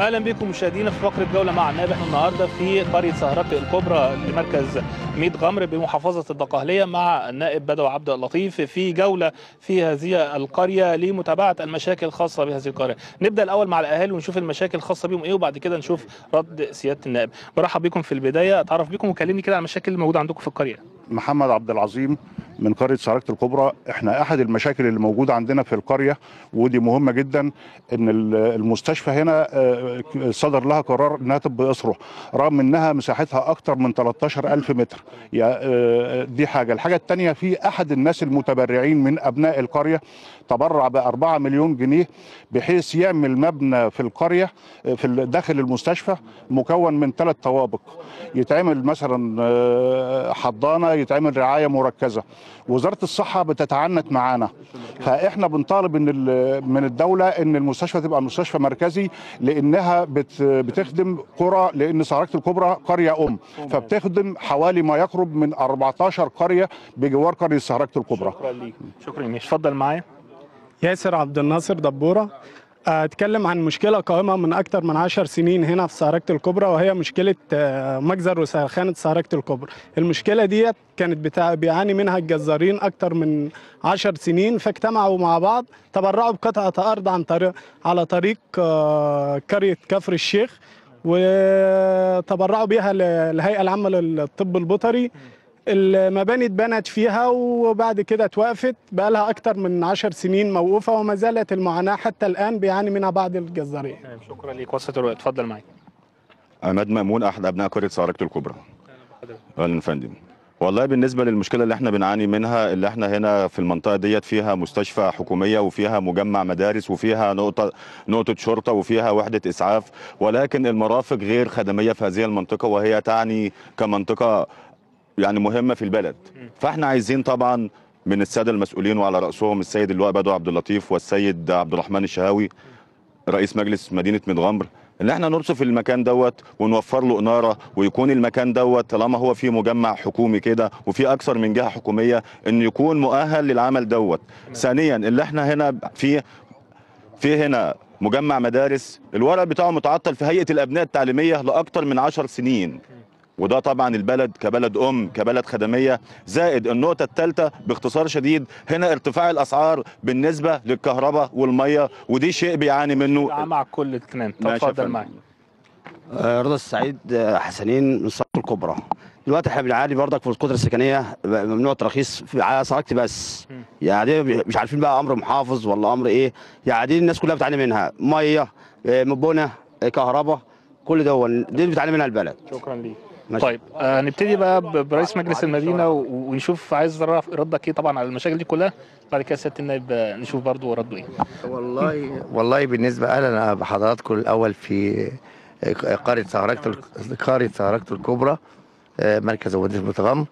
اهلا بكم مشاهدينا في فقره جوله مع نابح النهارده في قريه سهرقي الكبرى لمركز ميد غمر بمحافظه الدقهليه مع النائب بدو عبد اللطيف في جوله في هذه القريه لمتابعه المشاكل الخاصه بهذه القريه نبدا الاول مع الاهالي ونشوف المشاكل الخاصه بهم ايه وبعد كده نشوف رد سياده النائب برحب بكم في البدايه اتعرف بكم وكلمني كده على المشاكل اللي موجوده عندكم في القريه محمد عبد العظيم من قريه سعركه الكبرى احنا احد المشاكل اللي موجوده عندنا في القريه ودي مهمه جدا ان المستشفى هنا آه، صدر لها قرار انها تبقى اسره رغم انها مساحتها اكتر من 13 الف متر آه، دي حاجه الحاجه الثانيه في احد الناس المتبرعين من ابناء القريه تبرع بأربعة 4 مليون جنيه بحيث يعمل مبنى في القريه آه، في داخل المستشفى مكون من ثلاث طوابق يتعمل مثلا حضانه يتعمل رعايه مركزه وزاره الصحه بتتعنت معانا فاحنا بنطالب ان من الدوله ان المستشفى تبقى مستشفى مركزي لانها بت بتخدم قرى لان سعركت الكبرى قريه ام فبتخدم حوالي ما يقرب من 14 قريه بجوار قريه سعركت الكبرى شكرا ليك شكرا ليك اتفضل معايا ياسر عبد الناصر دبوره اتكلم عن مشكله قائمه من اكثر من 10 سنين هنا في سهرجه الكبرى وهي مشكله آه، مجزر وسخانه سهرجه الكبرى المشكله ديت كانت بيعاني منها الجزارين اكثر من 10 سنين فاجتمعوا مع بعض تبرعوا بقطعه ارض عن طريق على طريق آه، قريه كفر الشيخ وتبرعوا بيها للهيئه العامه للطب البطري المباني اتبنت فيها وبعد كده اتوقفت بقى لها اكتر من 10 سنين موقوفه وما زالت المعاناه حتى الان بيعاني منها بعض الجزارين. شكرا ليك وسط الوقت اتفضل معاك. عماد مامون احد ابناء قريه سعركت الكبرى. اهلا فندم. والله بالنسبه للمشكله اللي احنا بنعاني منها اللي احنا هنا في المنطقه ديت فيها مستشفى حكوميه وفيها مجمع مدارس وفيها نقطه نقطه شرطه وفيها وحده اسعاف ولكن المرافق غير خدميه في هذه المنطقه وهي تعني كمنطقه يعني مهمه في البلد فاحنا عايزين طبعا من الساده المسؤولين وعلى راسهم السيد اللواء بدو عبد اللطيف والسيد عبد الرحمن الشهاوي رئيس مجلس مدينه متغمر ان احنا نرصف المكان دوت ونوفر له اناره ويكون المكان دوت طالما هو فيه مجمع حكومي كده وفي اكثر من جهه حكوميه ان يكون مؤهل للعمل دوت ثانيا اللي احنا هنا فيه في هنا مجمع مدارس الورق بتاعه متعطل في هيئه الابناء التعليميه لاكثر من 10 سنين وده طبعا البلد كبلد ام كبلد خدميه زائد النقطه الثالثه باختصار شديد هنا ارتفاع الاسعار بالنسبه للكهرباء والميه ودي شيء بيعاني منه مع كل الاثنين تفضل معايا آه، رضا السعيد آه، حسنين من الصف الكبرى دلوقتي احنا بنعاني برضك في القدره السكنيه ممنوع ترخيص على سراكتي بس يعني مش عارفين بقى امر محافظ ولا امر ايه يعني الناس كلها بتعاني منها ميه آه، مبونه كهرباء كل دول دي بتعاني منها البلد شكرا ليك ماشي. طيب آه نبتدي بقى برئيس مجلس المدينه ونشوف عايز اعرف ردك ايه طبعا على المشاكل دي كلها بعد كده سياده النائب آه، نشوف برضه رده ايه والله والله بالنسبه انا بحضراتكم الاول في قارة سهرجة قارة سهرجة الكبرى آه، مركز ودي المتغم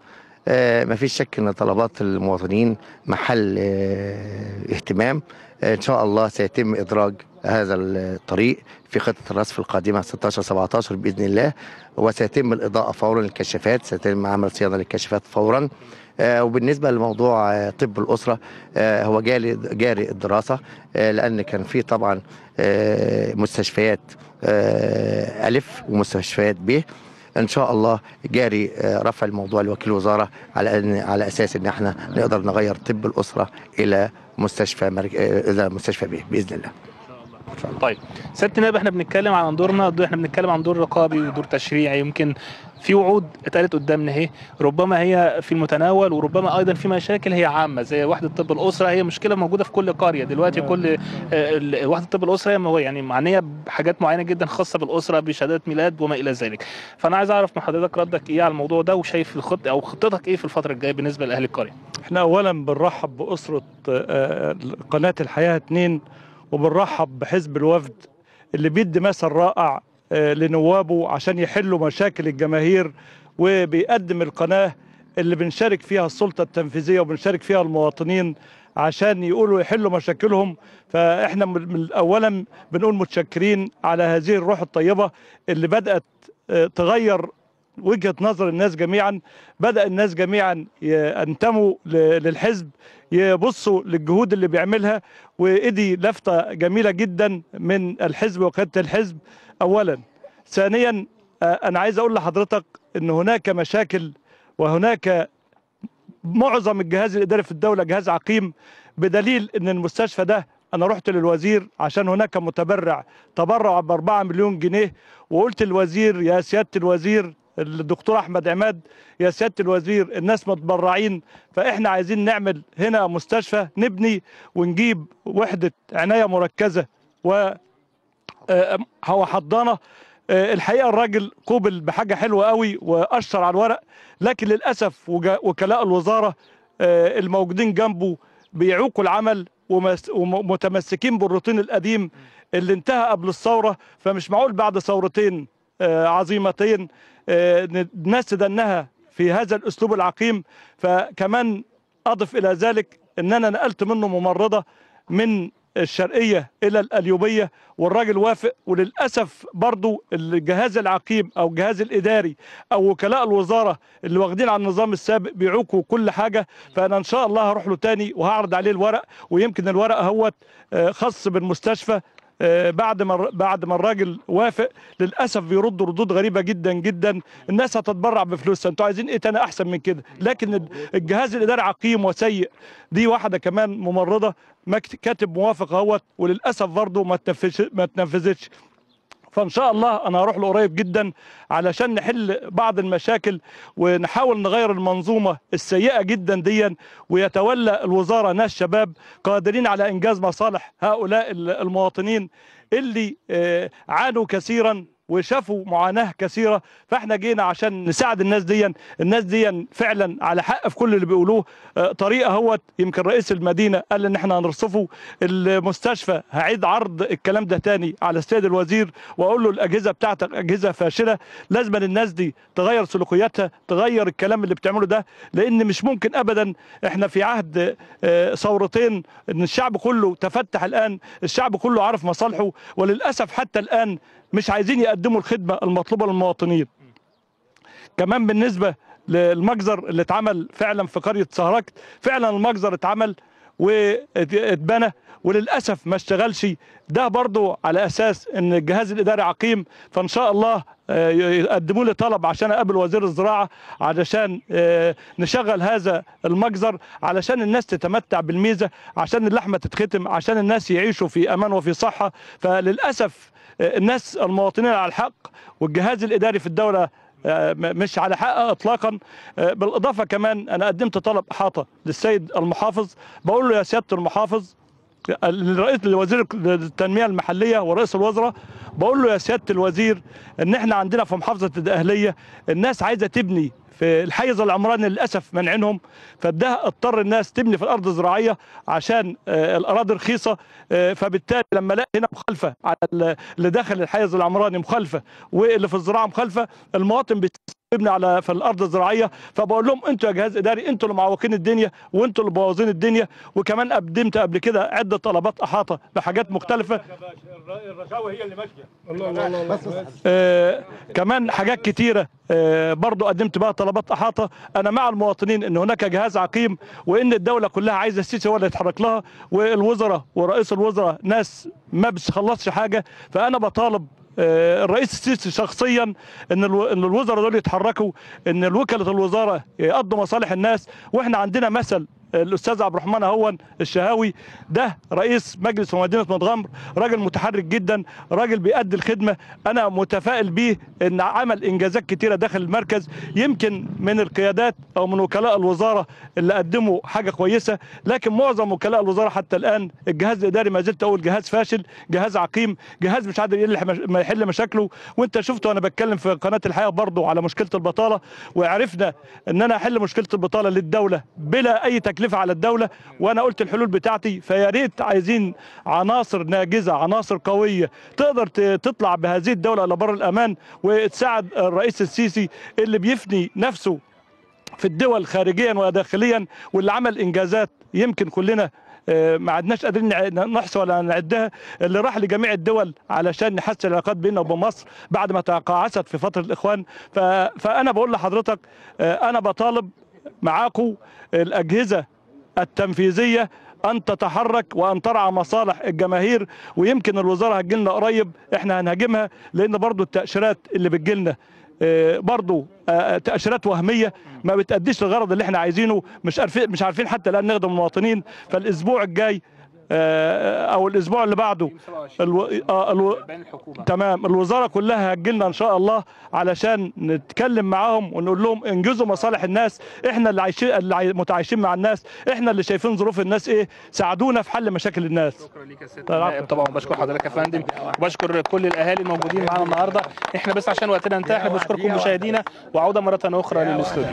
آه، ما فيش شك ان طلبات المواطنين محل اهتمام ان شاء الله سيتم ادراج هذا الطريق في خطه الرصف القادمه 16 17 باذن الله وسيتم الاضاءه فورا للكشافات سيتم عمل صيانه للكشافات فورا آه، وبالنسبه لموضوع آه، طب الاسره آه، هو جاري جاري الدراسه لان كان في طبعا مستشفيات الف ومستشفيات ب ان شاء الله جاري رفع الموضوع لوكيل الوزاره على ان على اساس ان احنا نقدر نغير طب الاسره الى مستشفى الى مستشفى ب باذن الله فعلا طيب سياده النائب احنا بنتكلم عن دورنا احنا بنتكلم عن دور رقابي ودور تشريعي يمكن في وعود اتقالت قدامنا اهي ربما هي في المتناول وربما ايضا في مشاكل هي عامه زي وحده طب الاسره هي مشكله موجوده في كل قريه دلوقتي نعم. كل آه، وحده طب الاسره هي يعني معنيه بحاجات معينه جدا خاصه بالاسره بشهادات ميلاد وما الى ذلك فانا عايز اعرف من حضرتك ردك ايه على الموضوع ده وشايف الخط او خطتك ايه في الفتره الجايه بالنسبه لاهل القريه احنا اولا بنرحب باسره آه، آه، قناه الحياه 2 وبنرحب بحزب الوفد اللي بيدي مثل رائع آه، لنوابه عشان يحلوا مشاكل الجماهير وبيقدم القناه اللي بنشارك فيها السلطه التنفيذيه وبنشارك فيها المواطنين عشان يقولوا يحلوا مشاكلهم فاحنا اولا بنقول متشكرين على هذه الروح الطيبه اللي بدات آه، تغير وجهه نظر الناس جميعا بدا الناس جميعا ينتموا للحزب يبصوا للجهود اللي بيعملها وادي لفته جميله جدا من الحزب وقياده الحزب اولا ثانيا آه، انا عايز اقول لحضرتك ان هناك مشاكل وهناك معظم الجهاز الاداري في الدوله جهاز عقيم بدليل ان المستشفى ده انا رحت للوزير عشان هناك متبرع تبرع ب 4 مليون جنيه وقلت للوزير يا سياده الوزير الدكتور احمد عماد يا سياده الوزير الناس متبرعين فاحنا عايزين نعمل هنا مستشفى نبني ونجيب وحده عنايه مركزه و آه، آه، هو حضانه آه، الحقيقه الراجل قوبل بحاجه حلوه قوي واشر على الورق لكن للاسف وكلاء الوزاره الموجودين جنبه بيعوقوا العمل ومتمسكين بالروتين القديم اللي انتهى قبل الثوره فمش معقول بعد ثورتين آه، عظيمتين آه، نسد انها في هذا الاسلوب العقيم فكمان اضف الى ذلك ان انا نقلت منه ممرضه من الشرقيه الى الاليوبيه والراجل وافق وللاسف برضو الجهاز العقيم او الجهاز الاداري او وكلاء الوزاره اللي واخدين على النظام السابق بيعوكوا كل حاجه فانا ان شاء الله هروح له تاني وهعرض عليه الورق ويمكن الورق هوت آه، خاص بالمستشفى آه، بعد ما بعد ما الراجل وافق للاسف بيرد ردود غريبه جدا جدا الناس هتتبرع بفلوسها انتوا عايزين ايه تاني احسن من كده لكن الجهاز الاداري عقيم وسيء دي واحده كمان ممرضه كاتب موافق اهوت وللاسف برضه ما تنفذش ما تنفذتش فان شاء الله انا هروح له قريب جدا علشان نحل بعض المشاكل ونحاول نغير المنظومه السيئه جدا ديا ويتولى الوزاره ناس شباب قادرين على انجاز مصالح هؤلاء المواطنين اللي آه، عانوا كثيرا وشافوا معاناه كثيره فاحنا جينا عشان نساعد الناس دي الناس دي فعلا على حق في كل اللي بيقولوه آه، طريقه اهوت يمكن رئيس المدينه قال ان احنا هنرصفه المستشفى هعيد عرض الكلام ده تاني على السيد الوزير واقول له الاجهزه بتاعتك اجهزه فاشله لازم الناس دي تغير سلوكياتها تغير الكلام اللي بتعمله ده لان مش ممكن ابدا احنا في عهد آه، ثورتين ان الشعب كله تفتح الان الشعب كله عارف مصالحه وللاسف حتى الان مش عايزين يقدموا الخدمه المطلوبه للمواطنين كمان بالنسبه للمجزر اللي اتعمل فعلا في قريه سهركت فعلا المجزر اتعمل واتبنى وللاسف ما اشتغلش ده برضو على اساس ان الجهاز الاداري عقيم فان شاء الله آه، يقدموا لي طلب عشان اقابل وزير الزراعه علشان آه، نشغل هذا المجزر علشان الناس تتمتع بالميزه عشان اللحمه تتختم عشان الناس يعيشوا في امان وفي صحه فللاسف آه، الناس المواطنين على الحق والجهاز الاداري في الدوله مش على حق اطلاقا بالاضافه كمان انا قدمت طلب احاطه للسيد المحافظ بقول له يا سياده المحافظ الرئيس الوزير التنميه المحليه ورئيس الوزراء بقول له يا سياده الوزير ان احنا عندنا في محافظه الاهليه الناس عايزه تبني في الحيز العمراني للاسف مانعينهم فده اضطر الناس تبني في الارض الزراعيه عشان آه، الاراضي رخيصه آه، فبالتالي لما الاقي هنا مخالفه على اللي داخل الحيز العمراني مخالفه واللي في الزراعه مخالفه المواطن بيتسلم مبني على في الارض الزراعيه فبقول لهم انتوا يا جهاز اداري انتوا اللي معوقين الدنيا وانتوا اللي بوظين الدنيا وكمان قدمت قبل كده عده طلبات احاطه بحاجات مختلفه الرشاوى هي اللي ماشيه الله الله الله بس آه، كمان حاجات كتيره آه، برضو قدمت بقى طلبات احاطه انا مع المواطنين ان هناك جهاز عقيم وان الدوله كلها عايزه السيسي هو اللي يتحرك لها والوزراء ورئيس الوزراء ناس ما بتخلصش حاجه فانا بطالب آه، الرئيس السيسي شخصيا ان ان الوزراء دول يتحركوا ان وكاله الوزاره يقضوا آه، مصالح الناس واحنا عندنا مثل الاستاذ عبد الرحمن هون الشهاوي ده رئيس مجلس مدينه مدغمر راجل متحرك جدا راجل بيأدي الخدمه انا متفائل بيه ان عمل انجازات كتيره داخل المركز يمكن من القيادات او من وكلاء الوزاره اللي قدموا حاجه كويسه لكن معظم وكلاء الوزاره حتى الان الجهاز الاداري ما زلت اقول جهاز فاشل جهاز عقيم جهاز مش قادر يحل مشاكله وانت شفته وانا بتكلم في قناه الحياه برضه على مشكله البطاله وعرفنا ان انا احل مشكله البطاله للدوله بلا اي تكليف تكلفه على الدوله وانا قلت الحلول بتاعتي فيا ريت عايزين عناصر ناجزه عناصر قويه تقدر تطلع بهذه الدوله الى بر الامان وتساعد الرئيس السيسي اللي بيفني نفسه في الدول خارجيا وداخليا واللي عمل انجازات يمكن كلنا آه، ما عدناش قادرين نحصى ولا نعدها اللي راح لجميع الدول علشان نحسن العلاقات بيننا وبين مصر بعد ما تقاعست في فتره الاخوان فانا بقول لحضرتك آه، انا بطالب معاكم الأجهزة التنفيذية أن تتحرك وأن ترعى مصالح الجماهير ويمكن الوزارة لنا قريب احنا هنهاجمها لأن برضو التأشيرات اللي لنا آه، برضو آه، آه، تأشيرات وهمية ما بتأديش الغرض اللي احنا عايزينه مش عارفين مش عارفين حتى الآن نخدم المواطنين فالأسبوع الجاي آه، آه، او الاسبوع اللي بعده الو... آه الو... تمام الوزاره كلها هتجيلنا ان شاء الله علشان نتكلم معاهم ونقول لهم انجزوا مصالح الناس احنا اللي عايشين اللي متعايشين مع الناس احنا اللي شايفين ظروف الناس ايه ساعدونا في حل مشاكل الناس شكرا ليك يا طيب. طبعا بشكر حضرتك يا فندم وبشكر كل الاهالي الموجودين معانا النهارده احنا بس عشان وقتنا انتهى احنا بنشكركم مشاهدينا وعوده مره اخرى للاستوديو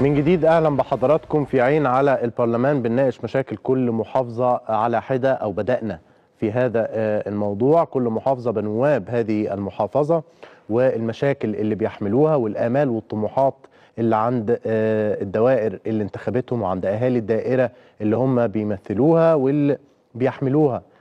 من جديد اهلا بحضراتكم في عين على البرلمان بنناقش مشاكل كل محافظه على حده او بدانا في هذا آه، الموضوع كل محافظه بنواب هذه المحافظه والمشاكل اللي بيحملوها والامال والطموحات اللي عند آه، الدوائر اللي انتخبتهم وعند اهالي الدائره اللي هم بيمثلوها واللي بيحملوها